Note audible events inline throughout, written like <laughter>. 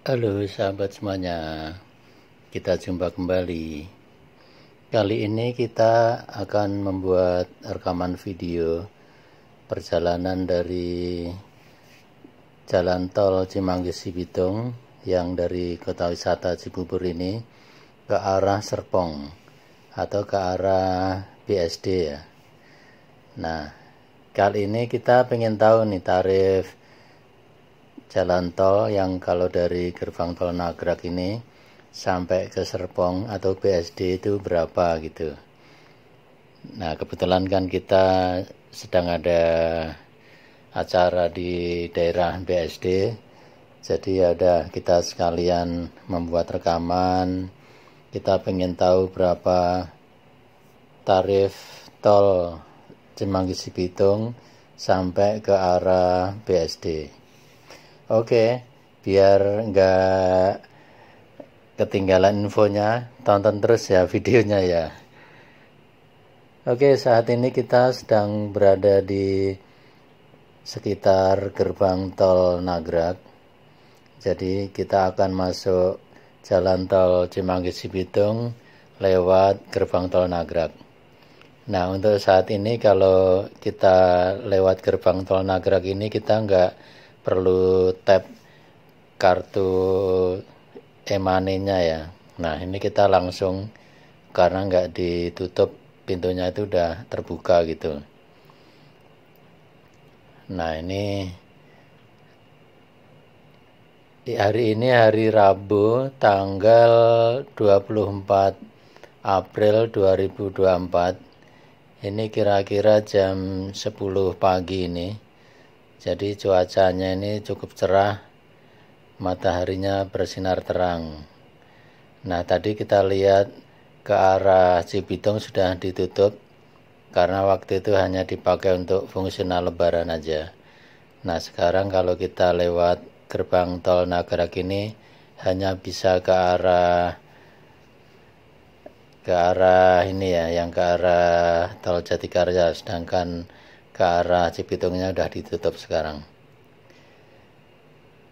Halo sahabat semuanya, kita jumpa kembali. Kali ini kita akan membuat rekaman video perjalanan dari jalan tol Cimanggis sibitung yang dari kota wisata Cibubur ini ke arah Serpong atau ke arah BSD ya. Nah, kali ini kita pengen tahu nih tarif jalan tol yang kalau dari gerbang tol Nagrak ini sampai ke Serpong atau BSD itu berapa gitu. Nah, kebetulan kan kita sedang ada acara di daerah BSD. Jadi ada ya kita sekalian membuat rekaman. Kita pengen tahu berapa tarif tol cimanggis Sipitung sampai ke arah BSD. Oke, biar nggak ketinggalan infonya, tonton terus ya videonya ya. Oke, saat ini kita sedang berada di sekitar gerbang tol Nagrak. Jadi kita akan masuk jalan tol Cimanggis Cibitung lewat gerbang tol Nagrak. Nah, untuk saat ini kalau kita lewat gerbang tol Nagrak ini kita nggak perlu tap kartu emanenya ya nah ini kita langsung karena nggak ditutup pintunya itu udah terbuka gitu nah ini di hari ini hari Rabu tanggal 24 April 2024 ini kira-kira jam 10 pagi ini jadi cuacanya ini cukup cerah, mataharinya bersinar terang. Nah, tadi kita lihat ke arah Cibitung sudah ditutup karena waktu itu hanya dipakai untuk fungsional lebaran aja. Nah, sekarang kalau kita lewat gerbang tol Nagrak ini hanya bisa ke arah ke arah ini ya, yang ke arah tol Jatikarya sedangkan ke arah Cipitungnya sudah ditutup sekarang.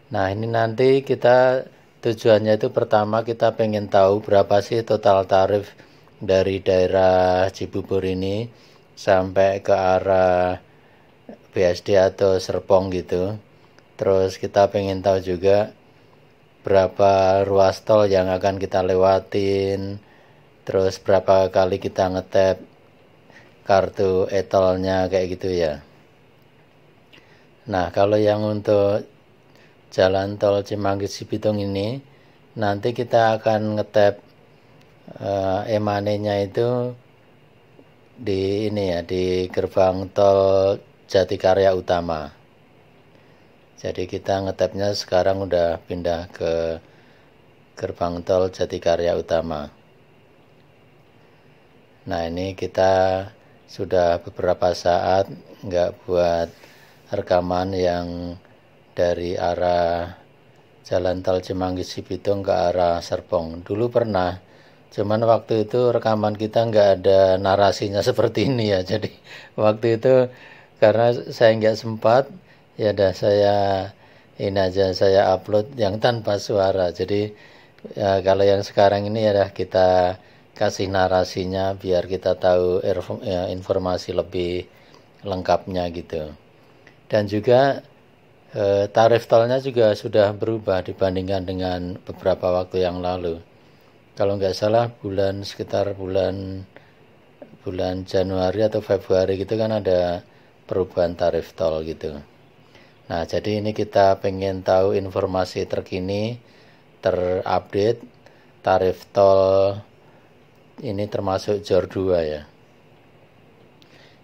Nah ini nanti kita tujuannya itu pertama kita pengen tahu berapa sih total tarif dari daerah Cibubur ini sampai ke arah BSD atau Serpong gitu. Terus kita pengen tahu juga berapa ruas tol yang akan kita lewatin, terus berapa kali kita ngetep kartu etolnya kayak gitu ya nah kalau yang untuk jalan tol Cimanggis Cibitung ini nanti kita akan ngetep uh, eh, emanenya itu di ini ya di gerbang tol Jatikarya Utama. Jadi kita ngetepnya sekarang udah pindah ke gerbang tol Jatikarya Utama. Nah, ini kita sudah beberapa saat nggak buat rekaman yang dari arah jalan tol Cimanggis Cibitung ke arah Serpong. Dulu pernah, cuman waktu itu rekaman kita nggak ada narasinya <laughs> seperti ini ya. Jadi waktu itu karena saya nggak sempat, ya dah saya ini aja saya upload yang tanpa suara. Jadi ya, kalau yang sekarang ini ya dah kita kasih narasinya biar kita tahu ya, informasi lebih lengkapnya gitu. Dan juga eh, tarif tolnya juga sudah berubah dibandingkan dengan beberapa waktu yang lalu. Kalau nggak salah bulan sekitar bulan bulan Januari atau Februari gitu kan ada perubahan tarif tol gitu. Nah, jadi ini kita pengen tahu informasi terkini terupdate tarif tol ini termasuk jor 2 ya.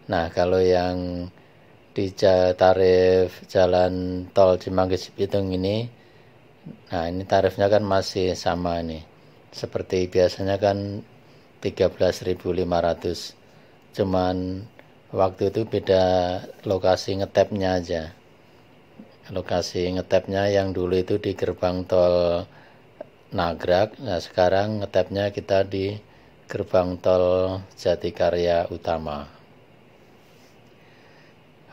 Nah, kalau yang di tarif jalan tol Cimanggis Bitung ini nah ini tarifnya kan masih sama nih seperti biasanya kan 13.500 cuman waktu itu beda lokasi ngetepnya aja lokasi ngetepnya yang dulu itu di gerbang tol Nagrak nah sekarang ngetepnya kita di gerbang tol Jatikarya Utama.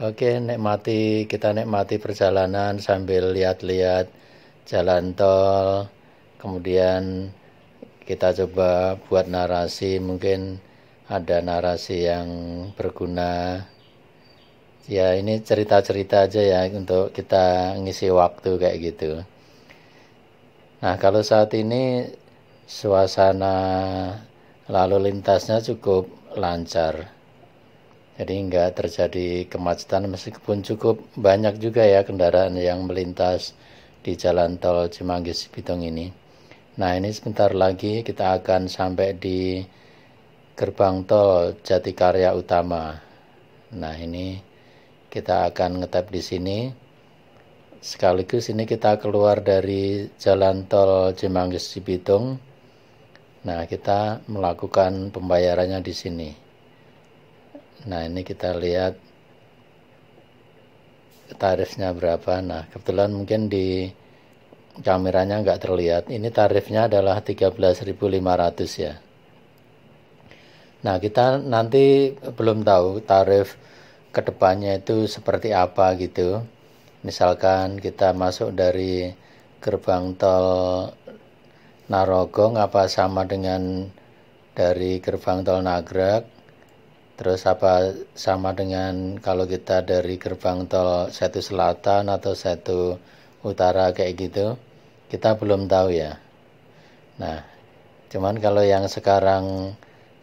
Oke, nikmati kita nikmati perjalanan sambil lihat-lihat jalan tol. Kemudian kita coba buat narasi, mungkin ada narasi yang berguna. Ya, ini cerita-cerita aja ya untuk kita ngisi waktu kayak gitu. Nah, kalau saat ini suasana lalu lintasnya cukup lancar jadi nggak terjadi kemacetan meskipun cukup banyak juga ya kendaraan yang melintas di jalan tol Cimanggis Bitung ini nah ini sebentar lagi kita akan sampai di gerbang tol Jatikarya Utama nah ini kita akan ngetap di sini sekaligus ini kita keluar dari jalan tol Cimanggis Cibitung Nah, kita melakukan pembayarannya di sini. Nah, ini kita lihat tarifnya berapa. Nah, kebetulan mungkin di kameranya nggak terlihat. Ini tarifnya adalah 13.500 ya. Nah, kita nanti belum tahu tarif kedepannya itu seperti apa gitu. Misalkan kita masuk dari gerbang tol Narogong apa sama dengan dari gerbang tol Nagrak? terus apa sama dengan kalau kita dari gerbang tol satu selatan atau satu utara kayak gitu kita belum tahu ya nah cuman kalau yang sekarang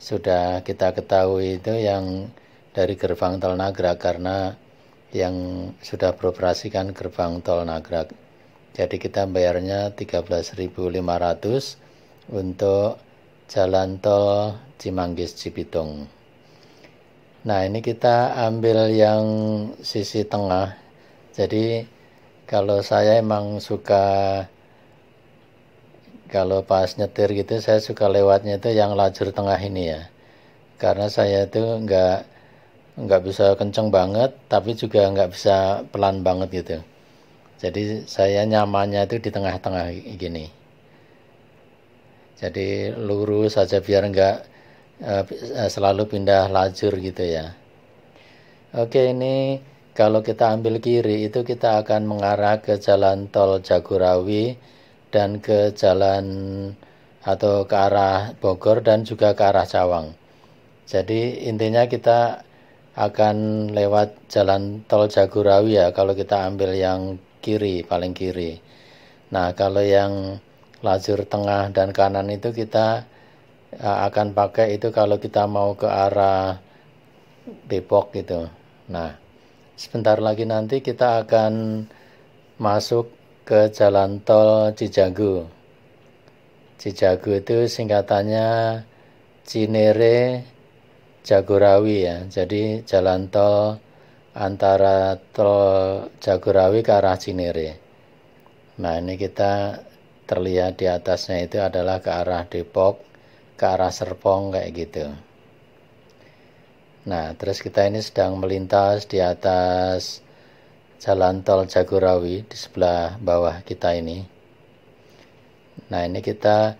sudah kita ketahui itu yang dari gerbang tol Nagrak karena yang sudah beroperasikan gerbang tol Nagrak. Jadi kita bayarnya 13.500 untuk jalan tol Cimanggis Cipitung. Nah, ini kita ambil yang sisi tengah. Jadi kalau saya emang suka kalau pas nyetir gitu saya suka lewatnya itu yang lajur tengah ini ya karena saya itu nggak nggak bisa kenceng banget tapi juga nggak bisa pelan banget gitu jadi saya nyamannya itu di tengah-tengah gini. Jadi lurus saja biar enggak eh, eh, selalu pindah lajur gitu ya. Oke ini kalau kita ambil kiri itu kita akan mengarah ke jalan tol Jagorawi dan ke jalan atau ke arah Bogor dan juga ke arah Cawang. Jadi intinya kita akan lewat jalan tol Jagorawi ya kalau kita ambil yang kiri, paling kiri. Nah, kalau yang lajur tengah dan kanan itu kita eh, akan pakai itu kalau kita mau ke arah Depok gitu. Nah, sebentar lagi nanti kita akan masuk ke jalan tol Cijago. Cijago itu singkatannya Cinere Jagorawi ya. Jadi jalan tol antara tol Jagorawi ke arah Cinere. Nah ini kita terlihat di atasnya itu adalah ke arah Depok, ke arah Serpong kayak gitu. Nah terus kita ini sedang melintas di atas jalan tol Jagorawi di sebelah bawah kita ini. Nah ini kita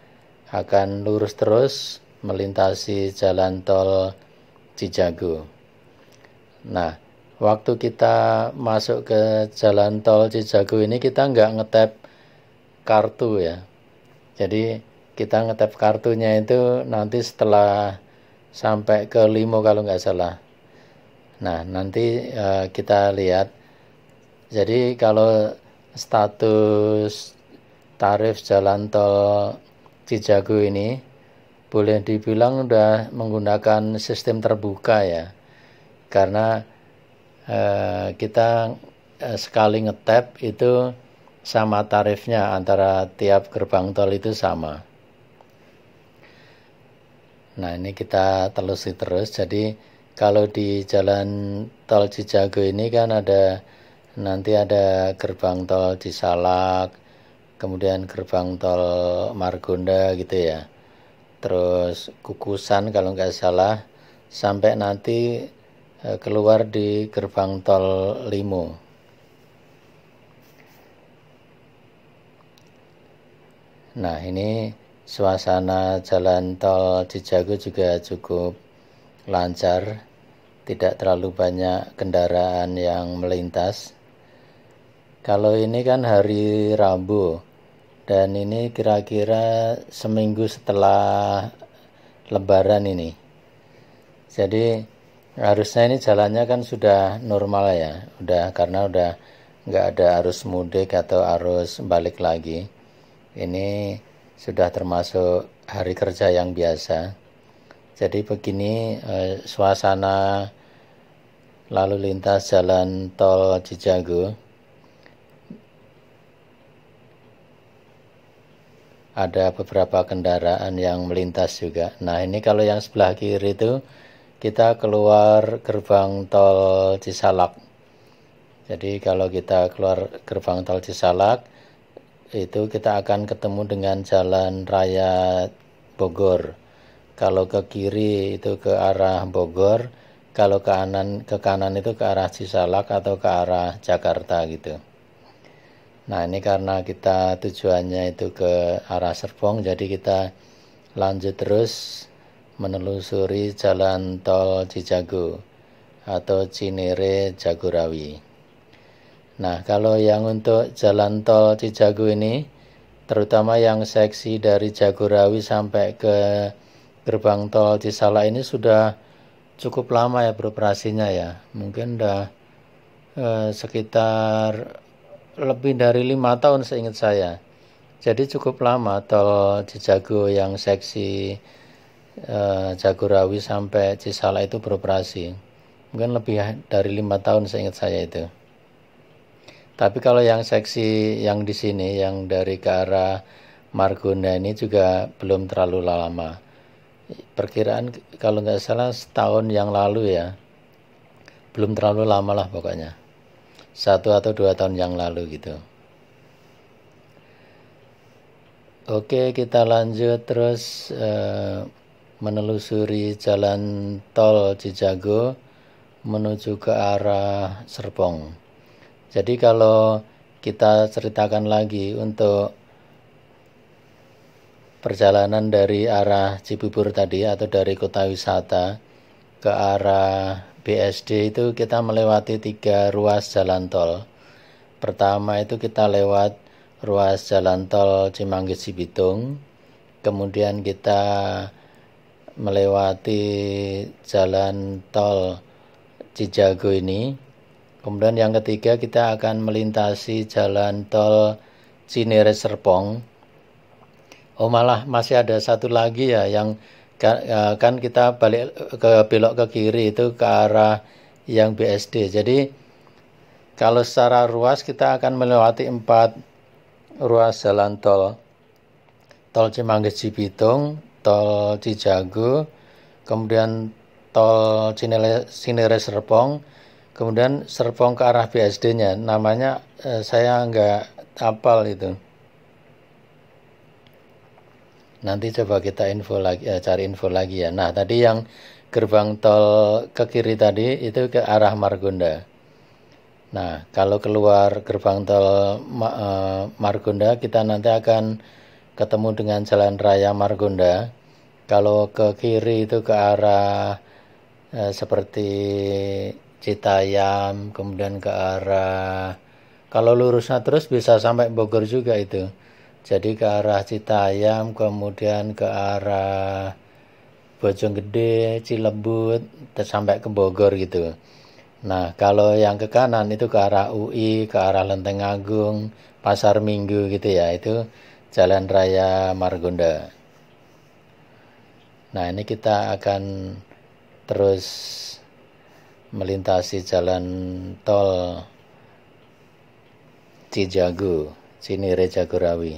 akan lurus terus melintasi jalan tol Cijago. Nah, waktu kita masuk ke jalan tol Cijago ini kita nggak ngetep kartu ya jadi kita ngetep kartunya itu nanti setelah sampai ke limo kalau nggak salah nah nanti uh, kita lihat jadi kalau status tarif jalan tol Cijago ini boleh dibilang udah menggunakan sistem terbuka ya karena Eh, kita eh, sekali ngetap itu sama tarifnya antara tiap gerbang tol itu sama. Nah ini kita telusi terus. Jadi kalau di jalan tol Cijago ini kan ada nanti ada gerbang tol Cisalak, kemudian gerbang tol Margonda gitu ya. Terus Kukusan kalau nggak salah sampai nanti Eh, keluar di gerbang tol Limo. Nah, ini suasana jalan tol Cijago juga cukup lancar, tidak terlalu banyak kendaraan yang melintas. Kalau ini kan hari Rabu dan ini kira-kira seminggu setelah lebaran ini. Jadi harusnya ini jalannya kan sudah normal ya udah karena udah nggak ada arus mudik atau arus balik lagi ini sudah termasuk hari kerja yang biasa jadi begini eh, suasana lalu lintas jalan tol Cijago ada beberapa kendaraan yang melintas juga nah ini kalau yang sebelah kiri itu kita keluar gerbang tol Cisalak. Jadi kalau kita keluar gerbang tol Cisalak itu kita akan ketemu dengan jalan raya Bogor. Kalau ke kiri itu ke arah Bogor, kalau ke kanan ke kanan itu ke arah Cisalak atau ke arah Jakarta gitu. Nah, ini karena kita tujuannya itu ke arah Serpong jadi kita lanjut terus menelusuri jalan tol Cijago atau Cinere Jagorawi. Nah, kalau yang untuk jalan tol Cijago ini, terutama yang seksi dari Jagorawi sampai ke gerbang tol Cisala ini sudah cukup lama ya beroperasinya ya. Mungkin sudah eh, sekitar lebih dari lima tahun seingat saya. Jadi cukup lama tol Cijago yang seksi Eh, Jagorawi sampai Cisala itu beroperasi. Mungkin lebih dari lima tahun saya ingat saya itu. Tapi kalau yang seksi yang di sini, yang dari ke arah Margonda ini juga belum terlalu lama. Perkiraan kalau nggak salah setahun yang lalu ya, belum terlalu lama lah pokoknya. Satu atau dua tahun yang lalu gitu. Oke, kita lanjut terus. Uh, menelusuri jalan tol Cijago menuju ke arah Serpong. Jadi kalau kita ceritakan lagi untuk perjalanan dari arah Cibubur tadi atau dari kota wisata ke arah BSD itu kita melewati tiga ruas jalan tol. Pertama itu kita lewat ruas jalan tol Cimanggis Cibitung, kemudian kita melewati jalan tol Cijago ini. Kemudian yang ketiga kita akan melintasi jalan tol Cinere Serpong. Oh malah masih ada satu lagi ya yang ya, kan kita balik ke belok ke kiri itu ke arah yang BSD. Jadi kalau secara ruas kita akan melewati empat ruas jalan tol. Tol Cimanggis Cibitung, tol Cijago, kemudian tol Cinere, Serpong, kemudian Serpong ke arah BSD-nya. Namanya eh, saya nggak hafal itu. Nanti coba kita info lagi, eh, cari info lagi ya. Nah tadi yang gerbang tol ke kiri tadi itu ke arah Margonda. Nah kalau keluar gerbang tol eh, Margonda kita nanti akan ketemu dengan jalan raya Margonda kalau ke kiri itu ke arah eh, seperti Citayam kemudian ke arah kalau lurusnya terus bisa sampai Bogor juga itu jadi ke arah Citayam kemudian ke arah Bojonggede, Cilebut, sampai ke Bogor gitu. Nah, kalau yang ke kanan itu ke arah UI, ke arah Lenteng Agung, Pasar Minggu gitu ya. Itu Jalan Raya Margonda. Nah, ini kita akan terus melintasi jalan tol Cijago, Cinire Jagorawi.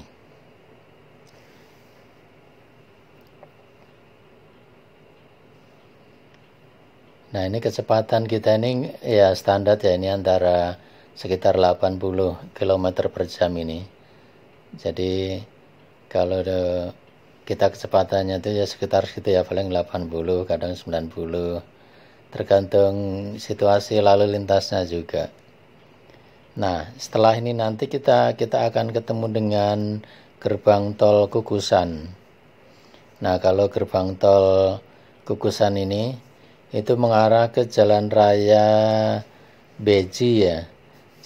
Nah, ini kecepatan kita ini ya standar ya ini antara sekitar 80 km per jam ini jadi kalau de, kita kecepatannya itu ya sekitar segitu ya paling 80 kadang 90 tergantung situasi lalu lintasnya juga nah setelah ini nanti kita kita akan ketemu dengan gerbang tol kukusan nah kalau gerbang tol kukusan ini itu mengarah ke jalan raya Beji ya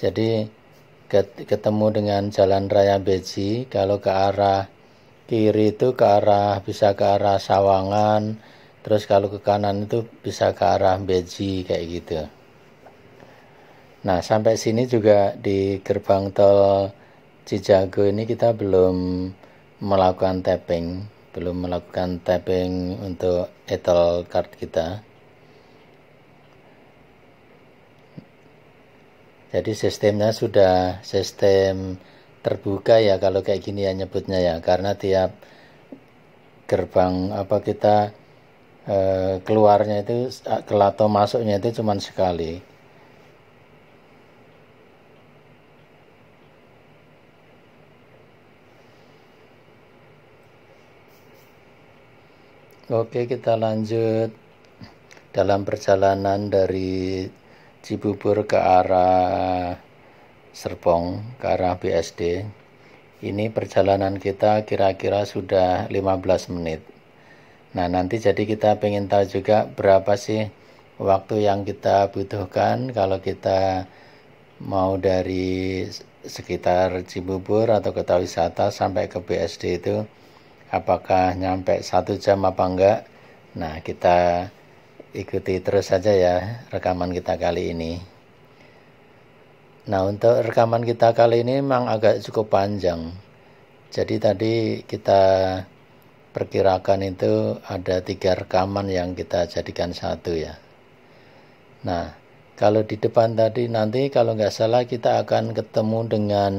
jadi ketemu dengan jalan raya Beji kalau ke arah kiri itu ke arah bisa ke arah Sawangan terus kalau ke kanan itu bisa ke arah Beji kayak gitu nah sampai sini juga di gerbang tol Cijago ini kita belum melakukan tapping belum melakukan tapping untuk etol card kita jadi sistemnya sudah sistem terbuka ya kalau kayak gini ya nyebutnya ya karena tiap gerbang apa kita e, keluarnya itu eh, kelato masuknya itu cuma sekali Oke kita lanjut dalam perjalanan dari Cibubur ke arah Serpong, ke arah BSD. Ini perjalanan kita kira-kira sudah 15 menit. Nah, nanti jadi kita pengen tahu juga berapa sih waktu yang kita butuhkan kalau kita mau dari sekitar Cibubur atau kota wisata sampai ke BSD itu apakah nyampe satu jam apa enggak nah kita ikuti terus saja ya rekaman kita kali ini. Nah, untuk rekaman kita kali ini memang agak cukup panjang. Jadi tadi kita perkirakan itu ada tiga rekaman yang kita jadikan satu ya. Nah, kalau di depan tadi nanti kalau nggak salah kita akan ketemu dengan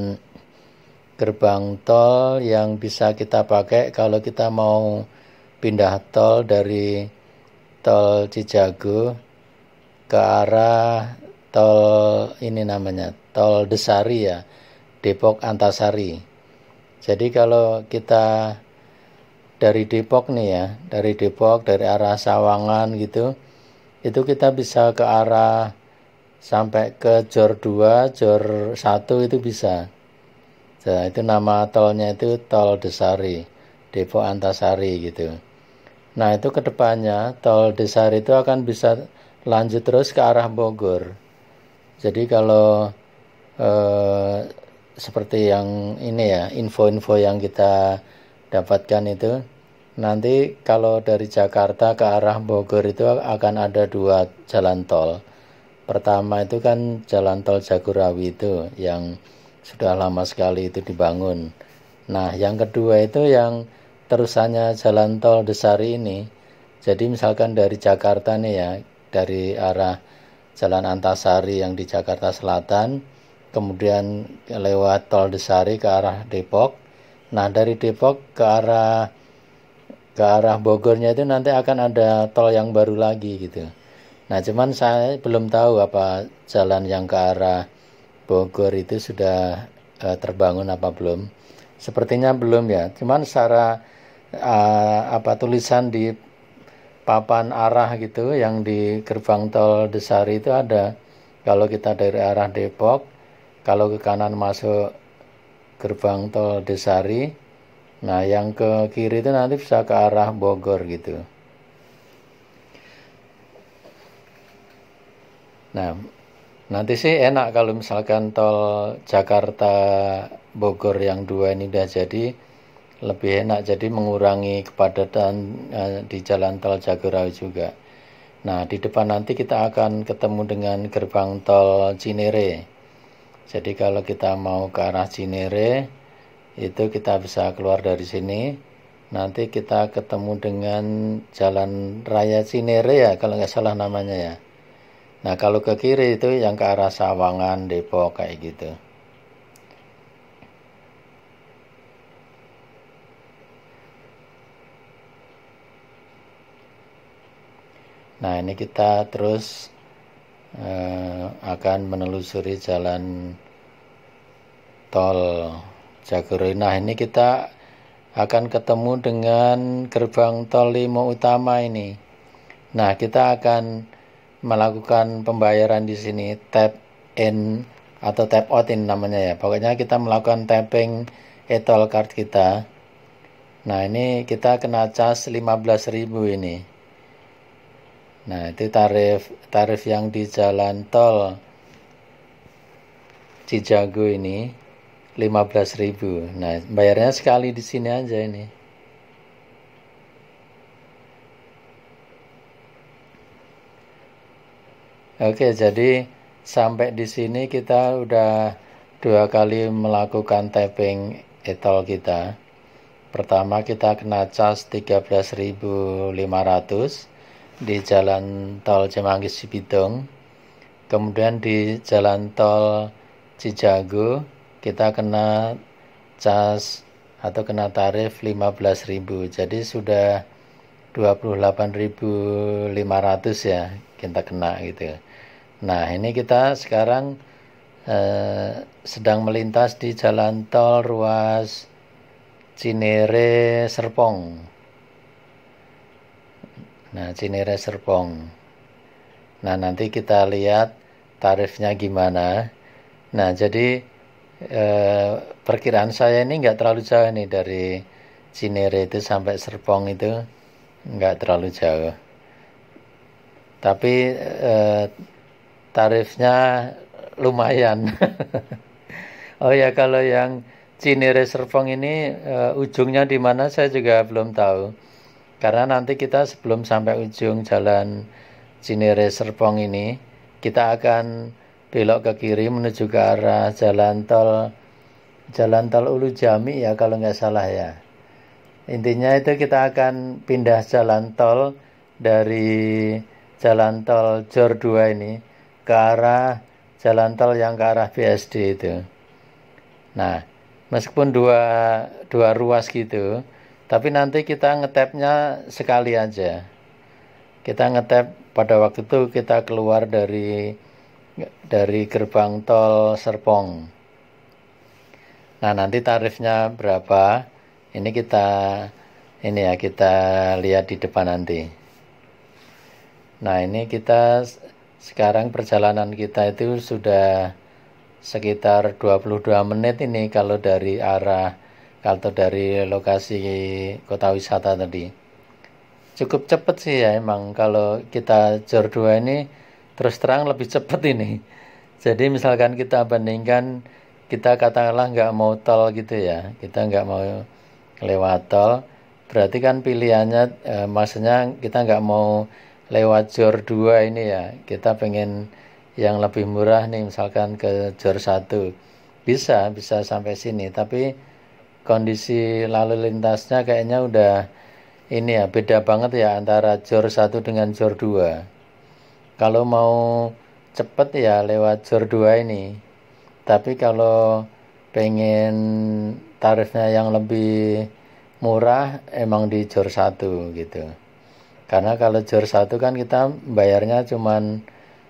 gerbang tol yang bisa kita pakai kalau kita mau pindah tol dari tol Cijago ke arah tol ini namanya tol Desari ya Depok Antasari jadi kalau kita dari Depok nih ya dari Depok dari arah Sawangan gitu itu kita bisa ke arah sampai ke Jor 2 Jor 1 itu bisa nah, itu nama tolnya itu tol Desari Depok Antasari gitu Nah itu kedepannya tol Desari itu akan bisa lanjut terus ke arah Bogor. Jadi kalau eh, seperti yang ini ya info-info yang kita dapatkan itu nanti kalau dari Jakarta ke arah Bogor itu akan ada dua jalan tol. Pertama itu kan jalan tol Jagorawi itu yang sudah lama sekali itu dibangun. Nah yang kedua itu yang terusannya jalan tol Desari ini, jadi misalkan dari Jakarta nih ya, dari arah Jalan Antasari yang di Jakarta Selatan, kemudian lewat tol Desari ke arah Depok. Nah, dari Depok ke arah ke arah Bogornya itu nanti akan ada tol yang baru lagi gitu. Nah, cuman saya belum tahu apa jalan yang ke arah Bogor itu sudah uh, terbangun apa belum. Sepertinya belum ya. Cuman secara uh, apa tulisan di papan arah gitu yang di gerbang tol Desari itu ada kalau kita dari arah Depok kalau ke kanan masuk gerbang tol Desari nah yang ke kiri itu nanti bisa ke arah Bogor gitu nah nanti sih enak kalau misalkan tol Jakarta Bogor yang dua ini udah jadi lebih enak jadi mengurangi kepadatan uh, di jalan tol Jagorawi juga. Nah, di depan nanti kita akan ketemu dengan gerbang tol Cinere. Jadi kalau kita mau ke arah Cinere itu kita bisa keluar dari sini. Nanti kita ketemu dengan jalan raya Cinere ya kalau nggak salah namanya ya. Nah, kalau ke kiri itu yang ke arah Sawangan, Depok kayak gitu. Nah, ini kita terus uh, akan menelusuri jalan tol Jagore. Nah, ini kita akan ketemu dengan gerbang tol limo utama ini. Nah, kita akan melakukan pembayaran di sini tap in atau tap out ini namanya ya. Pokoknya kita melakukan tapping e toll card kita. Nah, ini kita kena cas 15.000 ini. Nah, itu tarif tarif yang di jalan tol Cijago ini 15.000. Nah, bayarnya sekali di sini aja ini. Oke, jadi sampai di sini kita udah dua kali melakukan tapping etol kita. Pertama kita kena cas 13.500 di jalan tol Cimanggis Cibitung, kemudian di jalan tol Cijago kita kena cas atau kena tarif 15.000 jadi sudah 28.500 ya kita kena gitu nah ini kita sekarang eh, sedang melintas di jalan tol ruas Cinere Serpong Nah, Cinere Serpong. Nah, nanti kita lihat tarifnya gimana. Nah, jadi eh, perkiraan saya ini nggak terlalu jauh nih dari Cinere itu sampai Serpong itu nggak terlalu jauh. Tapi eh, tarifnya lumayan. <laughs> oh ya, kalau yang Cinere Serpong ini eh, ujungnya di mana saya juga belum tahu karena nanti kita sebelum sampai ujung jalan Cinere Serpong ini, kita akan belok ke kiri menuju ke arah jalan tol Jalan Tol Ulu Jami ya kalau nggak salah ya. Intinya itu kita akan pindah jalan tol dari jalan tol Jor 2 ini ke arah jalan tol yang ke arah BSD itu. Nah, meskipun dua, dua ruas gitu, tapi nanti kita ngetepnya sekali aja. Kita ngetep pada waktu itu kita keluar dari dari gerbang tol Serpong. Nah, nanti tarifnya berapa? Ini kita ini ya kita lihat di depan nanti. Nah, ini kita sekarang perjalanan kita itu sudah sekitar 22 menit ini kalau dari arah kalau dari lokasi kota wisata tadi cukup cepat sih ya emang kalau kita jor dua ini terus terang lebih cepat ini jadi misalkan kita bandingkan kita katakanlah nggak mau tol gitu ya kita nggak mau lewat tol berarti kan pilihannya e, maksudnya kita nggak mau lewat jor dua ini ya kita pengen yang lebih murah nih misalkan ke jor satu bisa bisa sampai sini tapi kondisi lalu lintasnya kayaknya udah ini ya beda banget ya antara jor 1 dengan jor 2 kalau mau cepet ya lewat jor 2 ini tapi kalau pengen tarifnya yang lebih murah emang di jor 1 gitu karena kalau jor 1 kan kita bayarnya cuman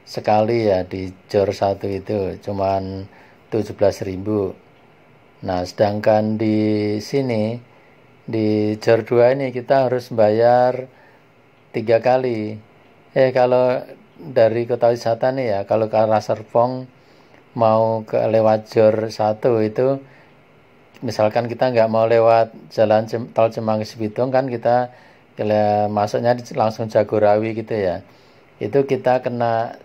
sekali ya di jor 1 itu cuman 17.000 Nah, sedangkan di sini di jor 2 ini kita harus bayar tiga kali. Eh kalau dari kota wisata nih ya, kalau ke arah Serpong mau ke lewat jor 1 itu misalkan kita nggak mau lewat jalan Cem tol Cemangis Bitung kan kita ya, masuknya langsung Jagorawi gitu ya. Itu kita kena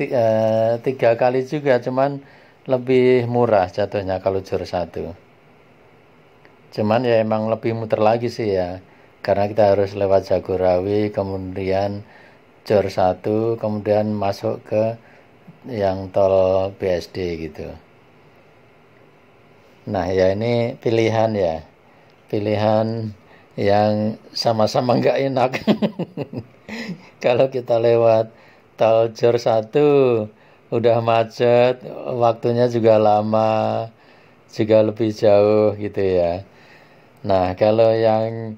eh, tiga kali juga cuman lebih murah jatuhnya kalau jur satu. Cuman ya emang lebih muter lagi sih ya, karena kita harus lewat Jagorawi, kemudian jor satu, kemudian masuk ke yang tol BSD gitu. Nah ya ini pilihan ya, pilihan yang sama-sama nggak enak. <laughs> kalau kita lewat tol jor satu udah macet, waktunya juga lama, juga lebih jauh gitu ya. Nah, kalau yang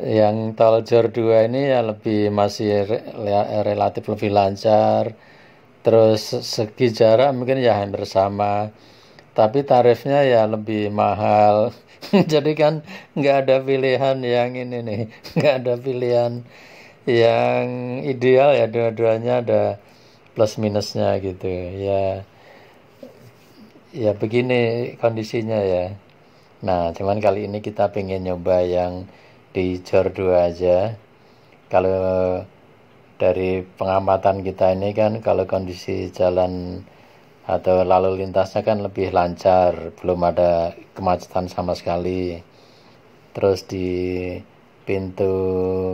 yang tol Jor 2 ini ya lebih masih re, relatif lebih lancar. Terus segi jarak mungkin ya hampir sama. Tapi tarifnya ya lebih mahal. <laughs> Jadi kan nggak ada pilihan yang ini nih, <laughs> nggak ada pilihan yang ideal ya dua-duanya ada plus minusnya gitu ya ya begini kondisinya ya nah cuman kali ini kita pengen nyoba yang di jor 2 aja kalau dari pengamatan kita ini kan kalau kondisi jalan atau lalu lintasnya kan lebih lancar, belum ada kemacetan sama sekali. Terus di pintu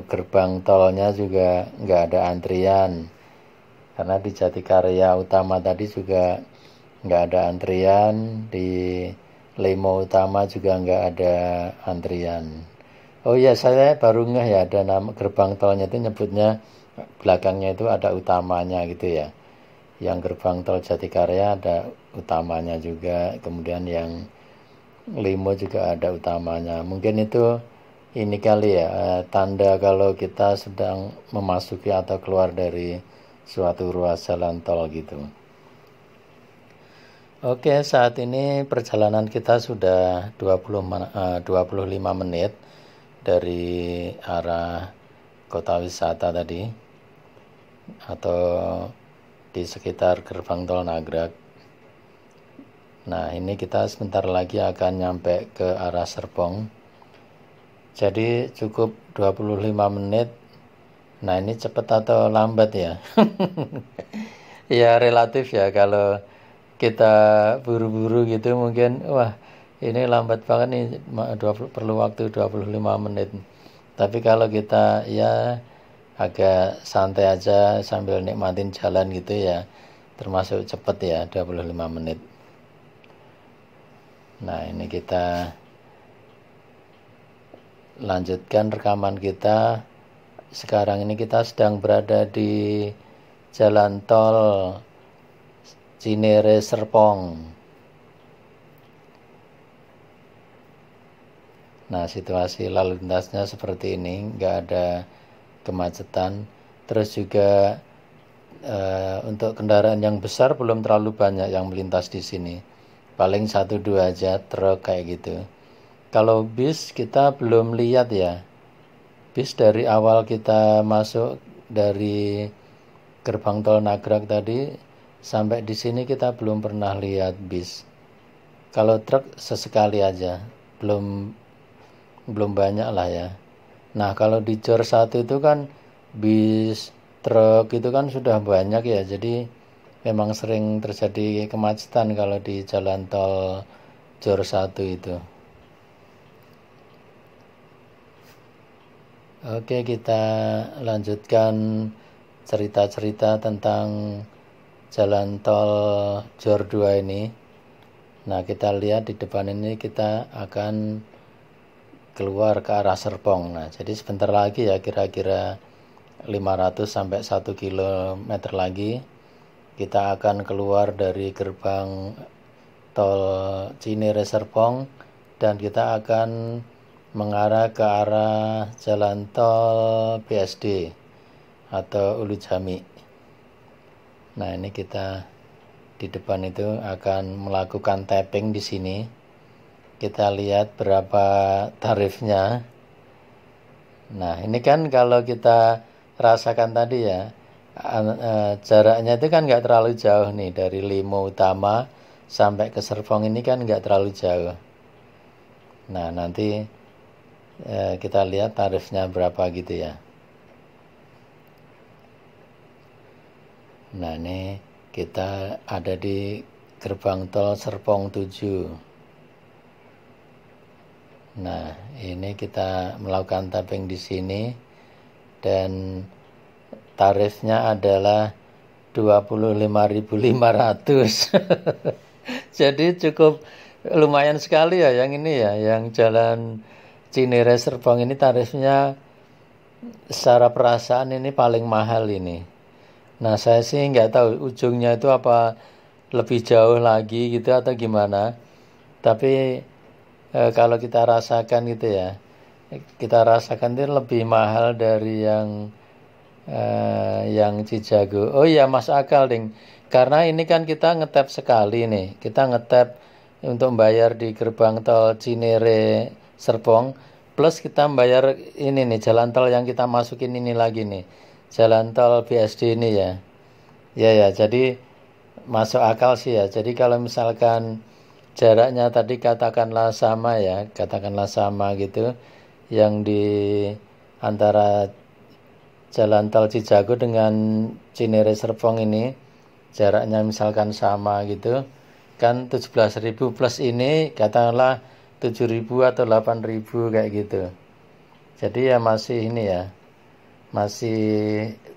gerbang tolnya juga nggak ada antrian karena di jati karya utama tadi juga nggak ada antrian di limo utama juga nggak ada antrian oh iya saya baru ngeh ya ada nama gerbang tolnya itu nyebutnya belakangnya itu ada utamanya gitu ya yang gerbang tol jati karya ada utamanya juga kemudian yang Limo juga ada utamanya mungkin itu ini kali ya eh, tanda kalau kita sedang memasuki atau keluar dari suatu ruas jalan tol gitu. Oke, saat ini perjalanan kita sudah 20 25 eh, menit dari arah kota wisata tadi atau di sekitar gerbang tol Nagrak. Nah, ini kita sebentar lagi akan nyampe ke arah Serpong. Jadi cukup 25 menit Nah ini cepat atau lambat ya? <laughs> ya relatif ya kalau kita buru-buru gitu mungkin wah ini lambat banget nih 20, perlu waktu 25 menit. Tapi kalau kita ya agak santai aja sambil nikmatin jalan gitu ya termasuk cepet ya 25 menit nah ini kita lanjutkan rekaman kita sekarang ini kita sedang berada di jalan tol Cinere Serpong. Nah, situasi lalu lintasnya seperti ini, nggak ada kemacetan. Terus juga e, untuk kendaraan yang besar belum terlalu banyak yang melintas di sini. Paling satu dua aja truk kayak gitu. Kalau bis kita belum lihat ya bis dari awal kita masuk dari gerbang tol Nagrak tadi sampai di sini kita belum pernah lihat bis. Kalau truk sesekali aja, belum belum banyak lah ya. Nah, kalau di Jor satu itu kan bis truk itu kan sudah banyak ya. Jadi memang sering terjadi kemacetan kalau di jalan tol Jor satu itu. Oke, kita lanjutkan cerita-cerita tentang jalan tol Jor 2 ini. Nah, kita lihat di depan ini kita akan keluar ke arah Serpong. Nah, jadi sebentar lagi ya kira-kira 500 sampai 1 km lagi kita akan keluar dari gerbang tol Cine Reserpong dan kita akan mengarah ke arah jalan tol PSD atau Ulu Jami. Nah, ini kita di depan itu akan melakukan tapping di sini. Kita lihat berapa tarifnya. Nah, ini kan kalau kita rasakan tadi ya, e, jaraknya itu kan nggak terlalu jauh nih dari limo utama sampai ke Serpong ini kan nggak terlalu jauh. Nah, nanti Eh, kita lihat tarifnya berapa gitu ya nah ini kita ada di gerbang tol Serpong 7 nah ini kita melakukan tapping di sini dan tarifnya adalah 25.500 <laughs> jadi cukup lumayan sekali ya yang ini ya yang jalan Cinere Serpong ini tarifnya secara perasaan ini paling mahal ini. Nah saya sih nggak tahu ujungnya itu apa lebih jauh lagi gitu atau gimana. Tapi e, kalau kita rasakan gitu ya, kita rasakan itu lebih mahal dari yang e, yang Cijago. Oh iya mas akal ding. Karena ini kan kita ngetap sekali nih, kita ngetap untuk bayar di gerbang tol Cinere Serpong plus kita bayar ini nih jalan tol yang kita masukin ini lagi nih jalan tol BSD ini ya ya ya jadi masuk akal sih ya jadi kalau misalkan jaraknya tadi katakanlah sama ya katakanlah sama gitu yang di antara jalan tol Cijago dengan Cinere Serpong ini jaraknya misalkan sama gitu kan 17.000 plus ini katakanlah 7.000 atau 8.000 kayak gitu jadi ya masih ini ya masih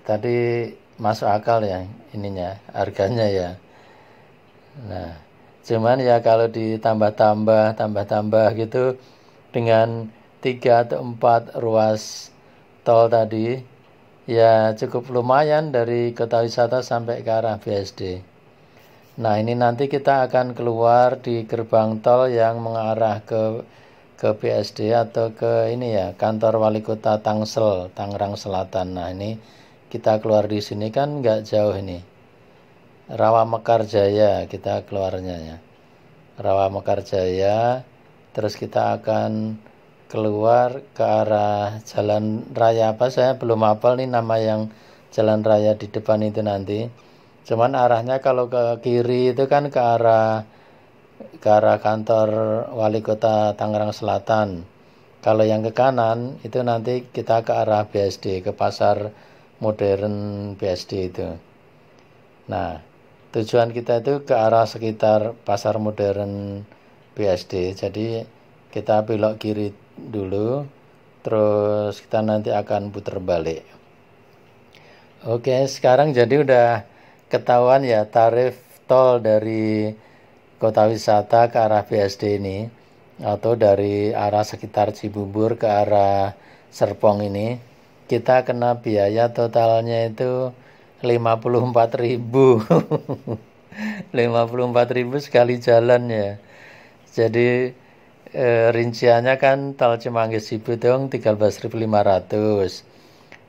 tadi masuk akal ya ininya harganya ya nah cuman ya kalau ditambah-tambah tambah-tambah gitu dengan 3 atau empat ruas tol tadi ya cukup lumayan dari kota wisata sampai ke arah BSD. Nah, ini nanti kita akan keluar di gerbang tol yang mengarah ke ke PSD atau ke ini ya, kantor wali kota Tangsel, Tangerang Selatan. Nah, ini kita keluar di sini kan nggak jauh ini. Rawa Mekar kita keluarnya ya. Rawa Mekar terus kita akan keluar ke arah jalan raya apa saya belum hafal nih nama yang jalan raya di depan itu nanti cuman arahnya kalau ke kiri itu kan ke arah ke arah kantor wali kota Tangerang Selatan kalau yang ke kanan itu nanti kita ke arah BSD ke pasar modern BSD itu nah tujuan kita itu ke arah sekitar pasar modern BSD jadi kita belok kiri dulu terus kita nanti akan putar balik oke sekarang jadi udah ketahuan ya tarif tol dari kota wisata ke arah BSD ini atau dari arah sekitar Cibubur ke arah Serpong ini kita kena biaya totalnya itu 54.000 54.000 <laughs> sekali jalan ya jadi e, rinciannya kan tol Cimanggis Cibitung 13.500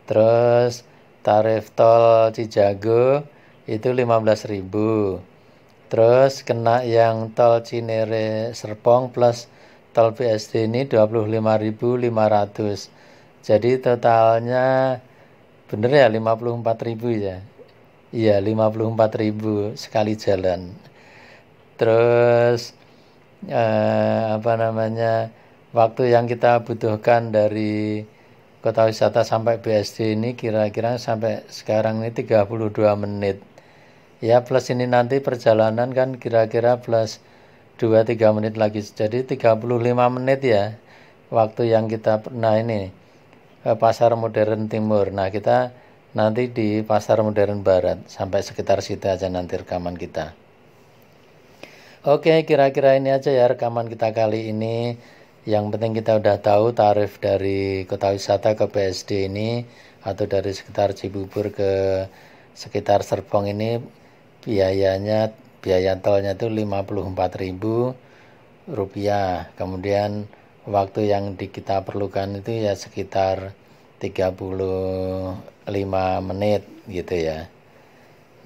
terus tarif tol Cijago itu 15.000 terus kena yang tol Cinere Serpong plus tol BSD ini 25.500 jadi totalnya bener ya 54.000 ya iya 54.000 sekali jalan terus eh, apa namanya waktu yang kita butuhkan dari kota wisata sampai BSD ini kira-kira sampai sekarang ini 32 menit ya plus ini nanti perjalanan kan kira-kira plus 2-3 menit lagi jadi 35 menit ya waktu yang kita nah ini eh, pasar modern timur nah kita nanti di pasar modern barat sampai sekitar situ aja nanti rekaman kita oke kira-kira ini aja ya rekaman kita kali ini yang penting kita udah tahu tarif dari kota wisata ke BSD ini atau dari sekitar Cibubur ke sekitar Serpong ini biayanya biaya tolnya itu 54.000 rupiah kemudian waktu yang di, kita perlukan itu ya sekitar 35 menit gitu ya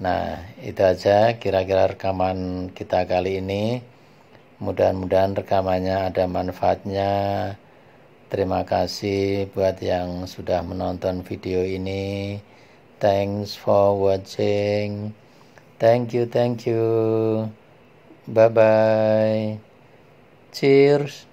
nah itu aja kira-kira rekaman kita kali ini mudah-mudahan rekamannya ada manfaatnya terima kasih buat yang sudah menonton video ini thanks for watching Thank you, thank you. Bye bye. Cheers.